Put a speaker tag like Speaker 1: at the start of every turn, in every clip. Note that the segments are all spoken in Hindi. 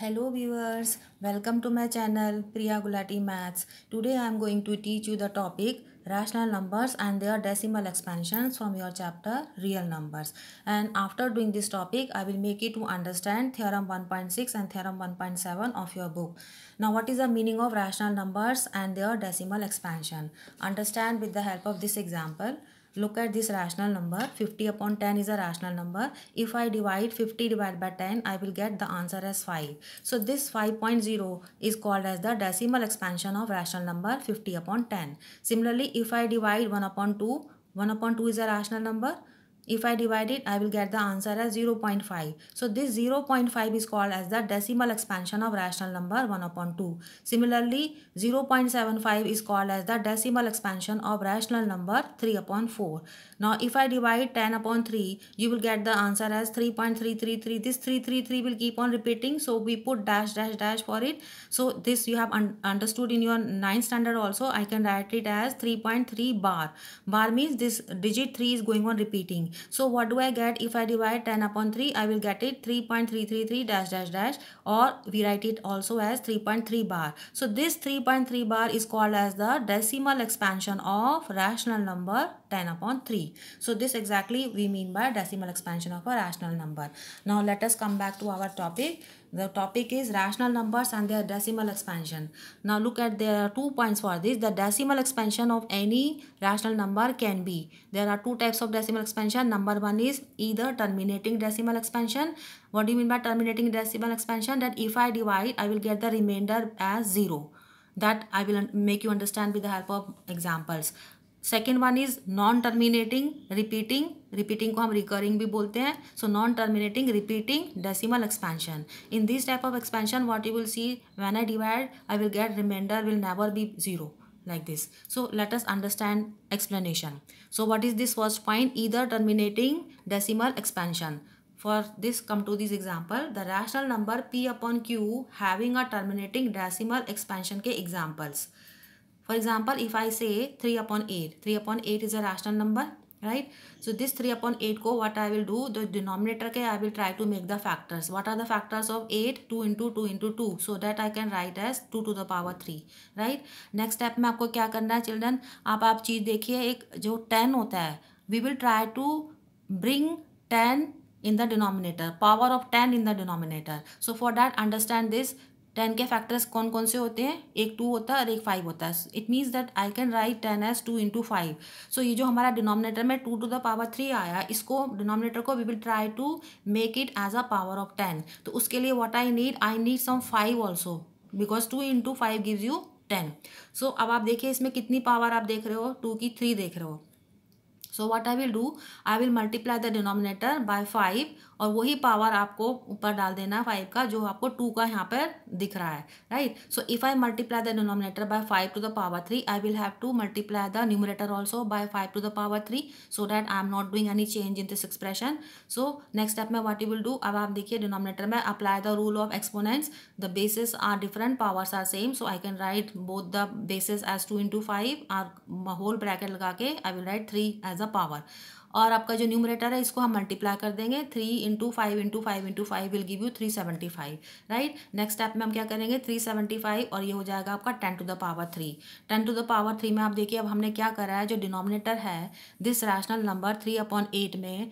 Speaker 1: Hello viewers, welcome to my channel Priya Gulati Maths. Today I am going to teach you the topic rational numbers and their decimal expansions from your chapter real numbers and after doing this topic i will make you to understand theorem 1.6 and theorem 1.7 of your book now what is the meaning of rational numbers and their decimal expansion understand with the help of this example Look at this rational number. 50 upon 10 is a rational number. If I divide 50 divided by 10, I will get the answer as 5. So this 5.0 is called as the decimal expansion of rational number 50 upon 10. Similarly, if I divide 1 upon 2, 1 upon 2 is a rational number. If I divide it, I will get the answer as 0.5. So this 0.5 is called as the decimal expansion of rational number 1 upon 2. Similarly, 0.75 is called as the decimal expansion of rational number 3 upon 4. Now if I divide 10 upon 3, you will get the answer as 3.333. This 333 will keep on repeating. So we put dash dash dash for it. So this you have un understood in your 9th standard also. I can write it as 3.3 bar. Bar means this digit 3 is going on repeating. So what do I get if I divide 10 upon 3? I will get it 3.333 dash dash dash or we write it also as 3.3 bar. So this 3.3 bar is called as the decimal expansion of rational number 10 upon 3. So this exactly we mean by decimal expansion of a rational number. Now let us come back to our topic. The topic is rational numbers and their decimal expansion. Now look at there are two points for this. The decimal expansion of any rational number can be. There are two types of decimal expansion. Number one is either terminating decimal expansion. What do you mean by terminating decimal expansion? That if I divide, I will get the remainder as 0 that I will make you understand with the help of examples. Second one is non terminating repeating repeating को हम रिकरिंग भी बोलते हैं so non terminating repeating decimal expansion in this type of expansion what you will see when I divide I will get remainder will never be zero like this so let's understand explanation so what is this first point either terminating decimal expansion for this come to this example the rational number P upon Q having a terminating decimal expansion के examples For example, if I say 3 upon 8, 3 upon 8 is a rational number, right? So this 3 upon 8 ko what I will do, the denominator ke I will try to make the factors. What are the factors of 8? 2 into 2 into 2. So that I can write as 2 to the power 3, right? Next step में आपको क्या करना है चिल्ड्रन आप आप चीज़ देखिए एक जो 10 होता है we will try to bring 10 in the denominator power of 10 in the denominator so for that understand this ten के फैक्टर्स कौन कौन से होते हैं एक टू होता है और एक फाइव होता है it means that I can write ten as two into five so ये जो हमारा डिनोमिनेटर में two to the power three आया इसको डिनोमिनेटर को we will try to make it as a power of ten तो उसके लिए what I need I need some five also because two into five gives you ten so अब आप देखिए इसमें कितनी पावर आप देख रहे हो टू की थ्री देख रहे हो so what I will do I will multiply the denominator by five और वही पावर आपको ऊपर डाल देना है फाइव का जो आपको टू का यहाँ पर दिख रहा है right so if I multiply the denominator by five to the power three I will have to multiply the numerator also by five to the power three so that I am not doing any change in this expression so next step में वाट यू विल डू अब आप देखिए डिनोमिनेटर में apply the rule of exponents the bases are different powers are same so I can write both the bases as two into five are whole bracket लगा के I will write three as as a power और आपका जो न्यूमरेटर है इसको हम मल्टीप्लाई कर देंगे three into five into five into five will give you three seventy five right next step में हम क्या करेंगे थ्री सेवेंटी फाइव और ये हो जाएगा आपका ten to the power three ten to the power three में आप देखिए अब हमने क्या करा है जो डिनोमिनेटर है this rational number three upon eight में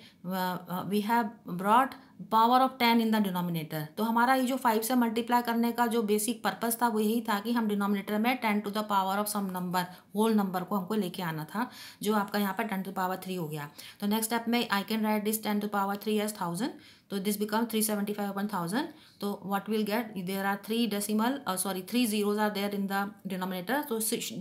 Speaker 1: we have brought power of ten in the denominator तो हमारा ये जो फाइव से मल्टीप्लाई करने का जो बेसिक पर्पज था वो यही था कि हम डिनोमिनेटर में ten to the power of some number whole number को हमको लेके आना था जो आपका यहाँ पर टेन टू पावर थ्री हो गया तो नेक्स्ट स्टेप में I can write this ten to power three as thousand तो this become three seventy five upon thousand तो what will get there are three decimal sorry three zeros are there in the denominator तो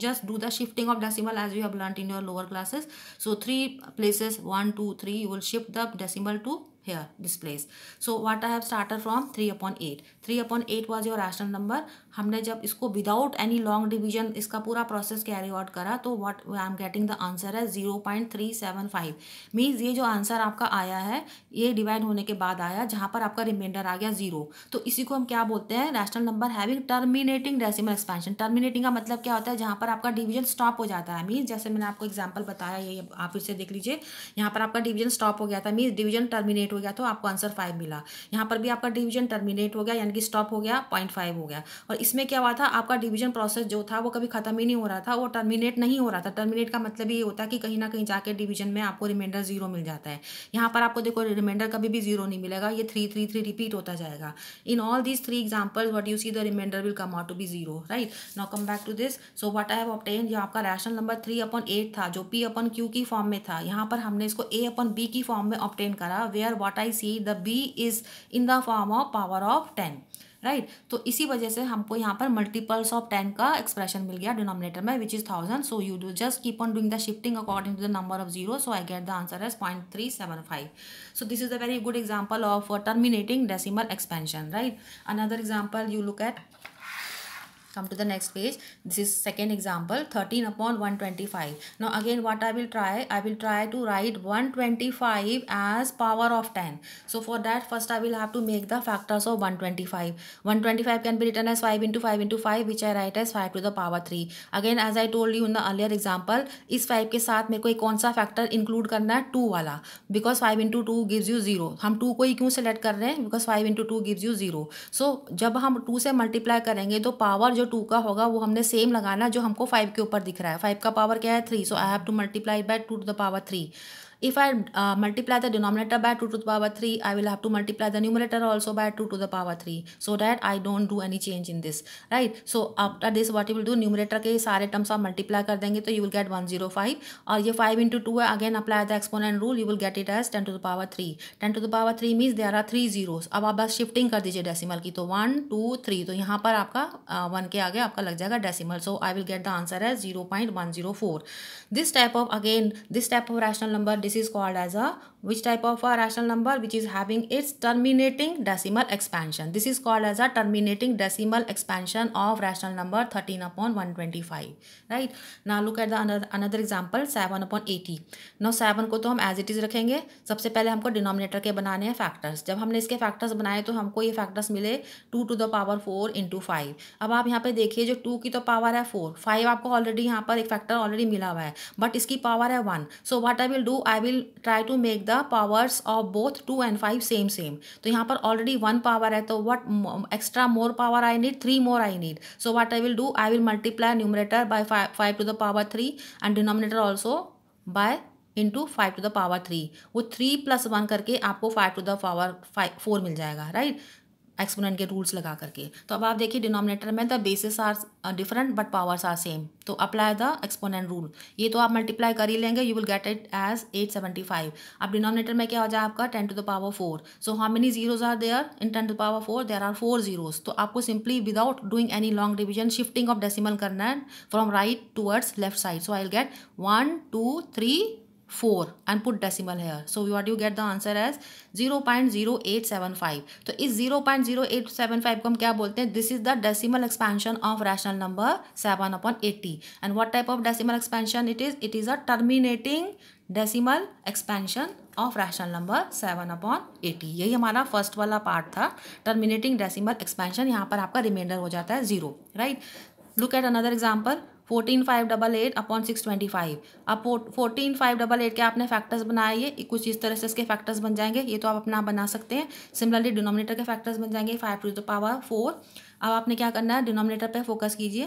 Speaker 1: just do the shifting of decimal as you have learn in your lower classes so three places one two three you will shift the decimal to here displays so what i have started from 3 upon 8 3 upon 8 was your rational number हमने जब इसको विदाउट एनी लॉन्ग डिवीजन इसका पूरा प्रोसेस कैरी आउट करा तो what I am getting the answer है zero point three seven five means ये जो आंसर आपका आया है ये डिवाइड होने के बाद आया जहाँ पर आपका रिमाइंडर आ गया जीरो तो इसी को हम क्या बोलते हैं rational number having terminating decimal expansion terminating का मतलब क्या होता है जहाँ पर आपका डिवीजन स्टॉप हो जाता है मीन्स जैसे मैंने आपको एग्जाम्पल बताया ये आप इसे देख लीजिए यहाँ पर आपका डिवीजन स्टॉप हो गया था मीन्स डिवीजन टर्मिनेट हो गया तो आपको आंसर फाइव मिला यहाँ पर भी आपका डिवीजन टर्मिनेट हो गया यानी कि स्टॉप हो गया पॉइंट फाइव हो गया और इसमें क्या हुआ था आपका डिवीजन प्रोसेस जो था वो कभी खत्म ही नहीं हो रहा था वो टर्मिनेट नहीं हो रहा था टर्मिनेट का मतलब ये होता है कि कहीं ना कहीं जाकर डिवीजन में आपको रिमाइंडर जीरो मिल जाता है यहाँ पर आपको देखो रिमाइंडर कभी भी जीरो नहीं मिलेगा ये थ्री थ्री थ्री रिपीट होता जाएगा in all these three example what you see the remainder will come out to be zero right now come back to this so what I have जो आपका rational number three upon eight था जो पी अपन क्यू की फॉर्म में था यहाँ पर हमने इसको ए अपन बी की फॉर्म में ऑप्टेन करा where what what I see the B is in the form of power of ten right right? तो इसी वजह से हमको यहाँ पर मल्टीपल्स ऑफ टेन का एक्सप्रेशन मिल गया डिनोमिनेटर में which is thousand so you do just keep on doing the shifting according to the number of zero so I get the answer as point three seven five so this is a very good example of terminating decimal expansion right another example you look at come to the next page this is second example 13 upon 125 now again what i will try i will try to write 125 as power of 10 so for that first i will have to make the factors of 125 125 can be written as 5 into 5 into 5 which i write as 5 to the power 3 again as i told you in the earlier example is 5 ke साथ मेरे को एक कौन सा फैक्टर इंक्लूड करना है टू वाला because five into two gives you zero हम टू को ही क्यों सेलेक्ट कर रहे हैं because five into two gives you zero so जब हम टू से मल्टीप्लाई करेंगे तो पावर जो टू का होगा वो हमने सेम लगाना जो हमको फाइव के ऊपर दिख रहा है फाइव का पावर क्या है three so I have to multiply by two to the power three If I uh, multiply the denominator by 2 to the power 3, I will have to multiply the numerator also by 2 to the power 3 so that I don't do any change in this, right? So after this what you will do, numerator ke sare terms आप multiply kar denge to you will get 105 aur ye 5 into 2 hai again apply the exponent rule, you will get it as 10 to the power 3. 10 to the power 3 means there are three zeros. ab aap bas shifting kar dijiye decimal ki to 1, 2, 3 to yahan par aapka 1 के आगे आपका लग जाएगा decimal so I will get the answer है zero point one zero four this type of again this type this is called as a which type of a rational number which is having its terminating decimal expansion. This is called as a terminating decimal expansion of rational number 13 upon 125. Right. Now look at the another, another example 7 upon 80. Now 7 ko to hum as it is rakhenge sabse pehle humko denominator ke banane हैं factors jab humne iske factors banaye to humko ye factors mile 2 to the power 4 into 5 ab aap yahan pe dekhiye jo 2 ki to power hai 4 5 aapko already yahan par ek factor already mila hua hai but iski power hai 1 so what i will do i will try to make the powers of both two and five same same तो यहाँ पर ऑलरेडी वन पावर है तो what extra more power I need three more I need so what I will do I will multiply numerator by five to the power three and denominator also by in to five to the power three वो थ्री प्लस वन करके आपको five to the power five four मिल जाएगा राइट right? एक्सपोनेंट के रूल्स लगा करके तो अब आप देखिए डिनोमिनेटर में the bases are different but powers are same तो अप्लाई द एक्सपोनेंट रूल ये तो आप मल्टीप्लाई कर ही लेंगे you will get it as eight seventy five अब डिनोमिनेटर में क्या हो जाए आपका ten to the power four so how many zeros are there in ten to power four there are four zeros तो आपको simply without doing any long division shifting of decimal करना है from right towards left side so I will get one two three four and put decimal here so what you get the answer as zero point zero eight seven five तो इस zero point zero eight seven five को हम क्या बोलते हैं this is the decimal expansion of rational number seven upon eighty and what type of decimal expansion it is it is a terminating decimal expansion of rational number seven upon eighty यही हमारा फर्स्ट वाला पार्ट था टर्मिनेटिंग डेसिमल एक्सपेंशन यहाँ पर आपका रिमाइंडर हो जाता है zero right look at another example fourteen five double eight upon six twenty five अब फोर्टीन फाइव डबल एट के आपने फैक्टर्स बनाए ये कुछ इस तरह से इसके फैक्टर्स बन जाएंगे ये तो आप अपना बना सकते हैं सिमिलरली डिनोमिनेटर के फैक्टर्स बन जाएंगे five to the power four अब आपने क्या करना है डिनोमिनेटर पे फोकस कीजिए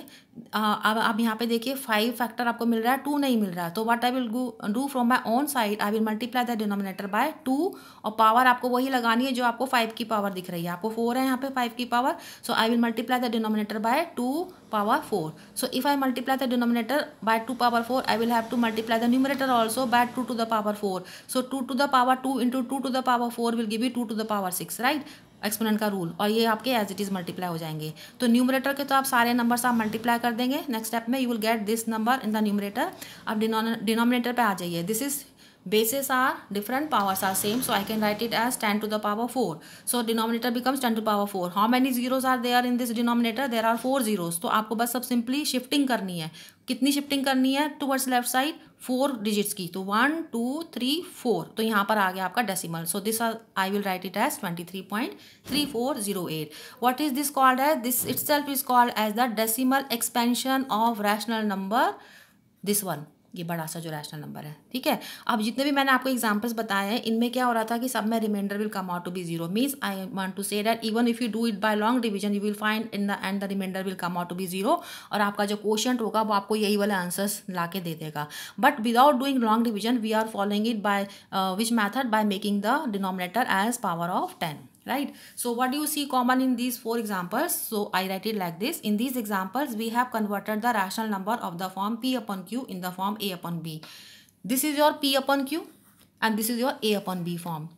Speaker 1: अब आप यहाँ पे देखिए फाइव फैक्टर आपको मिल रहा है टू नहीं मिल रहा है तो what I will do from my own side I will multiply the denominator by two और पावर आपको वही लगानी है जो आपको फाइव की पावर दिख रही है आपको फोर है यहाँ पे फाइव की power so I will multiply the denominator by two power four so if I multiply the denominator by two power four I will have to multiply the numerator also by two to the power four so two to the power two into two to the power four will give you two to the power six right exponent का रूल और ये आपके एज इट इज़ मल्टीप्लाई हो जाएंगे तो न्यूमरेटर के तो आप सारे नंबर्स आप मल्टीप्लाई कर देंगे नेक्स्ट स्टेप में you will get this number in the numerator आप डिनोमिनेटर पे आ जाइए this is bases are different powers are same so I can write it as ten to the power four so denominator becomes ten to power four how many zeros are there in this denominator there are four zeros तो आपको बस सब सिंपली शिफ्टिंग करनी है कितनी शिफ्टिंग करनी है towards left side four digits की तो वन टू थ्री फोर तो यहाँ पर आ गया आपका decimal so this I will write it as twenty three point three four zero eight what is this called as this itself is called as the decimal expansion of rational number this one ये बड़ा सा जो रैशनल नंबर है ठीक है अब जितने भी मैंने आपको एग्जांपल्स बताए हैं इनमें क्या हो रहा था कि सब में remainder will come out to be zero means I want to say that even if you do it by long division you will find in the end the remainder will come out to be zero और आपका जो क्वेश्चन होगा वो आपको यही वाला आंसर्स ला के दे देगा but without doing long division we are following it by which method by making the denominator as power of ten right so what do you see common in these four examples so i write it like this in these examples we have converted the rational number of the form p upon q in the form a upon b this is your p upon q and this is your a upon b form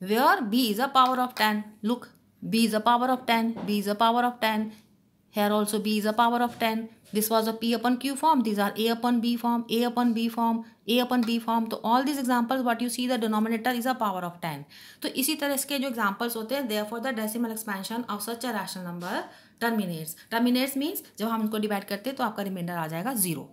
Speaker 1: where b is a power of 10 look b is a power of 10 b is a power of 10 Here also B is a power of 10. This was a P upon Q form. These are A upon B form, A upon B form, A upon B form. so all these examples what you see the denominator is a power of 10. so isi tarah iske jo examples hote hain therefore the decimal expansion of such a rational number terminates. Terminates means jab hum unko divide karte hain to aapka remainder aa jayega zero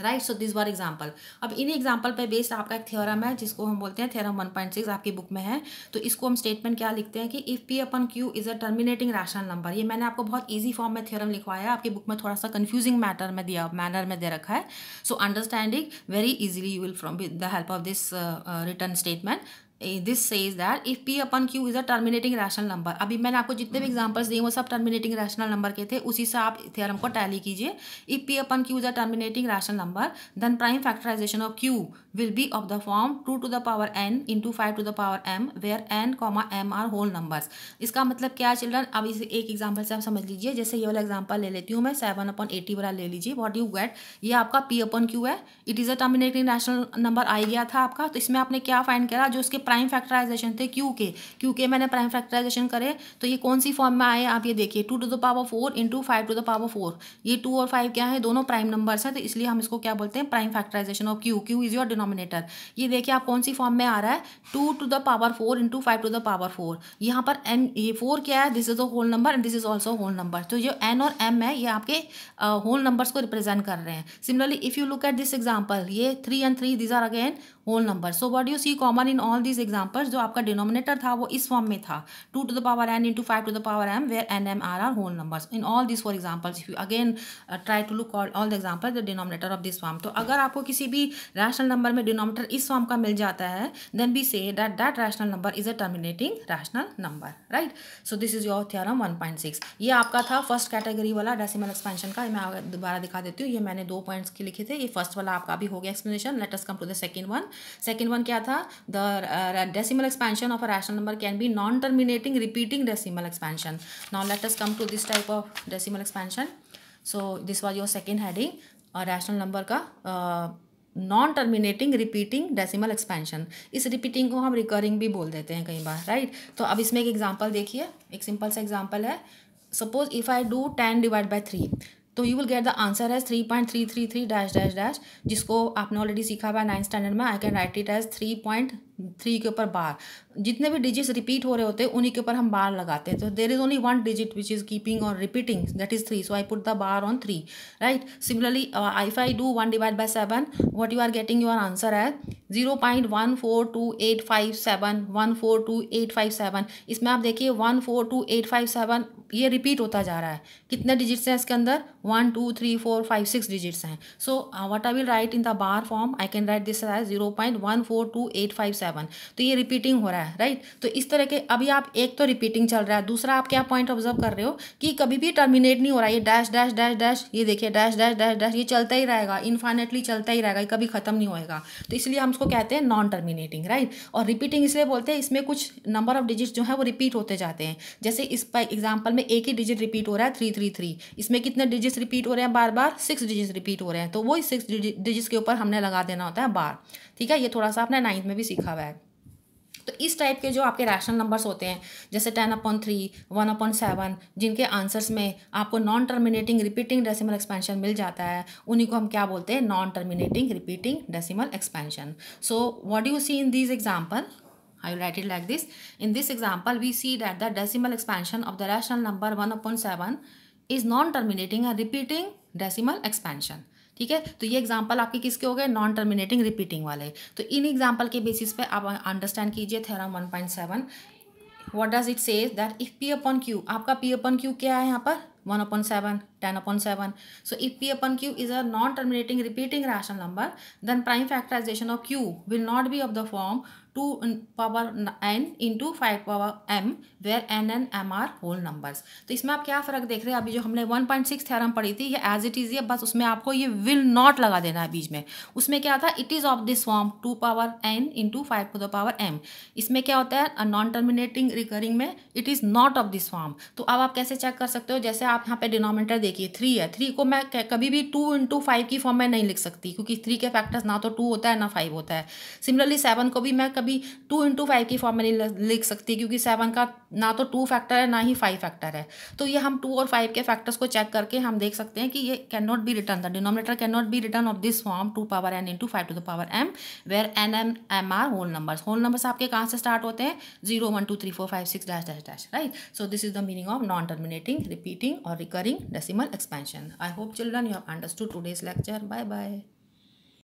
Speaker 1: right so this were example अब इन्हीं एग्जाम्पल पर बेस्ड आपका एक थ्योरम है जिसको हम बोलते हैं थ्योरम वन पॉइंट सिक्स आपकी बुक में है तो इसको हम स्टेटमेंट क्या लिखते हैं कि if P upon Q is a terminating rational number ये मैंने आपको बहुत ईजी फॉर्म में थ्योरम लिखवाया है आपकी बुक में थोड़ा सा कन्फ्यूजिंग मैटर में दिया मैनर में दे रखा है सो understanding very easily you will from the help of this written statement this says that if P upon Q is a terminating rational number अभी मैंने आपको जितने भी एग्जाम्पल्स hmm. दिए वो सब टर्मिनेटिंग रैशनल नंबर के थे उसी से आप थ्योरम को टैली कीजिए if P upon Q is a terminating rational number then prime factorisation of q will be of the form two to the power n in to five to the power m where n comma m are whole numbers इसका मतलब क्या है चिल्ड्रन अब इसे एक एग्जाम्पल से आप समझ लीजिए जैसे ये वाला एग्जाम्पल ले लेती हूँ मैं सेवन अपन एटी वाला ले लीजिए वॉट यू गेट ये आपका पी अपन क्यू है it is a terminating rational number आ गया था आपका तो इसमें आपने क्या फाइन करा जो उसके प्राइम फैक्टराइजेशन थे क्यू के क्यू के मैंने प्राइम फैक्टराइजेशन करे तो ये कौन सी फॉर्म में आए आप ये देखिए two to the power four into five to the power four ये टू और फाइव क्या है दोनों प्राइम नंबर्स है तो इसलिए हम इसको क्या बोलते हैं prime factorisation of q q is your denominator ये देखिए आप कौन सी फॉर्म में आ रहा है two to the power four into five to the power four यहाँ पर एन ये फोर क्या है this is a whole number and this is also whole number तो जो एन और एम है ये आपके होल uh, नंबर्स को रिप्रेजेंट कर रहे हैं similarly if you look at this example ये three and three these are again whole number so what you see common in all this example जो आपका डिनोमिनेटर था वो इस फॉर्म में था two to the power n into five to the power m where n m are are whole number in all this for examples you again try to look all the example the denominator of this form तो अगर आपको किसी भी रैशनल नंबर में डिनोमिनेटर इस फॉर्म का मिल जाता है then be say that that rational number is a terminating rational number right so this is your theorem six ये आपका था फर्स्ट कैटेगरी वाला डेसिमल एक्सपेंशन का मैं दोबारा दिखा देती हूँ ये मैंने दो पॉइंट्स के लिखे थे ये फर्स्ट वाला आपका भी हो गया explanation let us come to the second one second one क्या था the decimal expansion of a rational number can be non terminating repeating decimal expansion non let us come to this type of decimal expansion so this was your second heading rational number का non terminating repeating decimal expansion इस रिपीटिंग को हम रिकरिंग भी बोल देते हैं कई बार राइट right? तो अब इसमें एक एग्जाम्पल देखिए एक सिंपल सा एग्जाम्पल है suppose if I do ten divide by three तो you will get the answer as three point three three three dash dash dash जिसको आपने ऑलरेडी सीखा हुआ नाइन्थ स्टैंडर्ड में I can write it as three point three के ऊपर बार जितने भी डिजिट्स रिपीट हो रहे होते हैं उन्हीं के ऊपर हम बार लगाते हैं तो there is only one digit which is keeping और repeating that is three so I put the bar on three right similarly if I do one divide by seven what you are getting your answer है zero point one four two eight five seven one four two eight five seven इसमें आप देखिए one four two eight five seven ये रिपीट होता जा रहा है कितने डिजिट्स हैं इसके अंदर one two three four five six digits हैं so what I will write in the bar form I can write this zero point one four two eight five seven seven तो ये रिपीटिंग हो रहा है राइट तो इस तरह के अभी आप एक तो रिपीटिंग चल रहा है दूसरा आप क्या पॉइंट ऑब्जर्व कर रहे हो कि कभी भी टर्मिनेट नहीं हो रहा है ये डैश डैश डैश डैश ये देखिए डैश डैश डैश डैश ये चलता ही रहेगा इन्फाइनेटली चलता ही रहेगा ये कभी खत्म नहीं होएगा तो इसलिए हम उसको कहते हैं नॉन टर्मिनेटिंग राइट और रिपीटिंग इसलिए बोलते हैं इसमें कुछ नंबर ऑफ डिजिट जो है वो रिपीट होते जाते हैं जैसे इस पर एग्जाम्पल में एक ही डिजिट रिपीट हो रहा है थ्री थ्री थ्री इसमें कितने डिजिट्स रिपीट हो रहे हैं बार बार सिक्स डिजिट्स रिपीट हो रहे हैं तो वही सिक्स डिजिट्स के ऊपर हमने लगा देना होता है बार ठीक है ये थोड़ा सा आपने नाइन्थ में भी सीखा हुआ है तो इस टाइप के जो आपके रैशनल नंबर्स होते हैं जैसे ten upon three one upon seven जिनके आंसर्स में आपको non terminating repeating decimal expansion मिल जाता है उन्हीं को हम क्या बोलते हैं non terminating repeating decimal expansion so what you see in this example I you write it like this in this example we see that the decimal expansion of the rational number one upon 7 is non-terminating and repeating decimal ठीक है तो ये एग्जाम्पल आपके किसके हो गए नॉन टर्मिनेटिंग रिपीटिंग वाले तो इन एग्जाम्पल के बेसिस पे आप अंडरस्टैंड कीजिए theorem one point seven what does it says that if p upon q आपका पी अपॉन क्यू क्या है यहाँ पर one upon seven ten upon seven so if p upon q is a non terminating repeating rational number then prime factorisation of q will not be of the form two power n into five power m where n n m are whole numbers तो इसमें आप क्या फ़र्क देख रहे हैं अभी जो हमने 1.6 पॉइंट थेरम पढ़ी थी ये एज इट इज़ ये बस उसमें आपको ये विल नॉट लगा देना है बीच में उसमें क्या था it is of this form two power n into five to the power m इसमें क्या होता है नॉन टर्मिनेटिंग रिकरिंग में it is not of this form तो अब आप कैसे चेक कर सकते हो जैसे आप यहाँ पे डिनोमीटर देखिए थ्री है थ्री को मैं कभी भी टू इंटू फाइव की फॉर्म में नहीं लिख सकती क्योंकि थ्री के फैक्टर्स ना तो टू होता है ना फाइव होता है सिमिलरली सेवन को भी मैं कभी भी टू इंटू फाइव की फॉर्म में नहीं लिख सकती क्योंकि सेवन का ना तो टू फैक्टर है ना ही फाइव फैक्टर है तो ये हम टू और फाइव के फैक्टर्स को चेक करके हम देख सकते हैं कि ये can not be written the denominator can not be written of this form two power n into five to the power m where n m m are whole numbers whole numbers आपके कहाँ से स्टार्ट होते हैं zero one two three four five six dash dash dash right so this is the meaning of non terminating repeating और recurring decimal expansion I hope children you have understood today's lecture bye bye